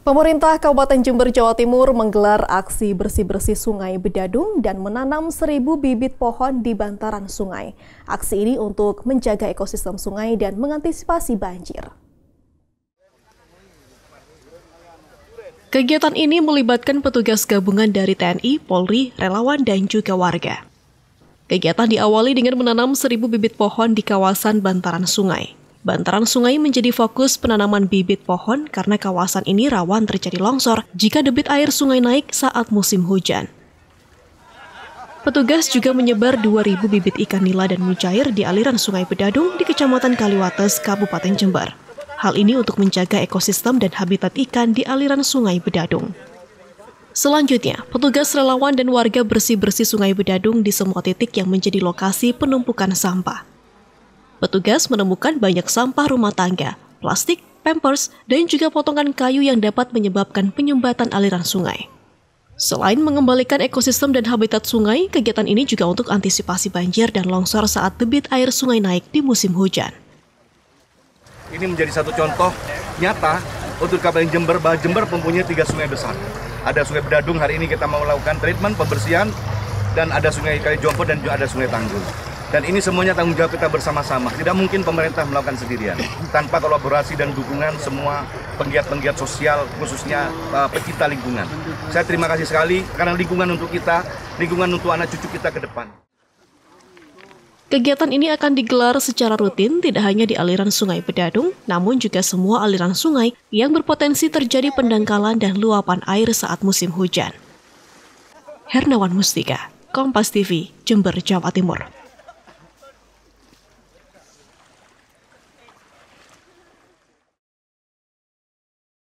Pemerintah Kabupaten Jember, Jawa Timur menggelar aksi bersih-bersih sungai Bedadung dan menanam seribu bibit pohon di bantaran sungai. Aksi ini untuk menjaga ekosistem sungai dan mengantisipasi banjir. Kegiatan ini melibatkan petugas gabungan dari TNI, Polri, relawan, dan juga warga. Kegiatan diawali dengan menanam seribu bibit pohon di kawasan bantaran sungai. Bantaran sungai menjadi fokus penanaman bibit pohon karena kawasan ini rawan terjadi longsor jika debit air sungai naik saat musim hujan. Petugas juga menyebar 2.000 bibit ikan nila dan mujair di aliran Sungai Bedadung di Kecamatan Kaliwates, Kabupaten Jember. Hal ini untuk menjaga ekosistem dan habitat ikan di aliran Sungai Bedadung. Selanjutnya, petugas relawan dan warga bersih-bersih Sungai Bedadung di semua titik yang menjadi lokasi penumpukan sampah petugas menemukan banyak sampah rumah tangga, plastik, pampers, dan juga potongan kayu yang dapat menyebabkan penyumbatan aliran sungai. Selain mengembalikan ekosistem dan habitat sungai, kegiatan ini juga untuk antisipasi banjir dan longsor saat debit air sungai naik di musim hujan. Ini menjadi satu contoh nyata untuk Kabupaten Jember bahwa Jember mempunyai tiga sungai besar. Ada Sungai Bedadung hari ini kita mau lakukan treatment pembersihan dan ada Sungai Jompo dan juga ada Sungai Tanggul. Dan ini semuanya tanggung jawab kita bersama-sama. Tidak mungkin pemerintah melakukan sendirian. Tanpa kolaborasi dan dukungan semua penggiat-penggiat sosial, khususnya uh, eh, pecinta lingkungan. Saya terima kasih sekali karena lingkungan untuk kita, lingkungan untuk anak cucu kita ke depan. Kegiatan ini akan digelar secara rutin tidak hanya di aliran sungai Pedadung, namun juga semua aliran sungai yang berpotensi terjadi pendangkalan dan luapan air saat musim hujan. Hernawan Mustika, Kompas TV, Jember, Jawa Timur.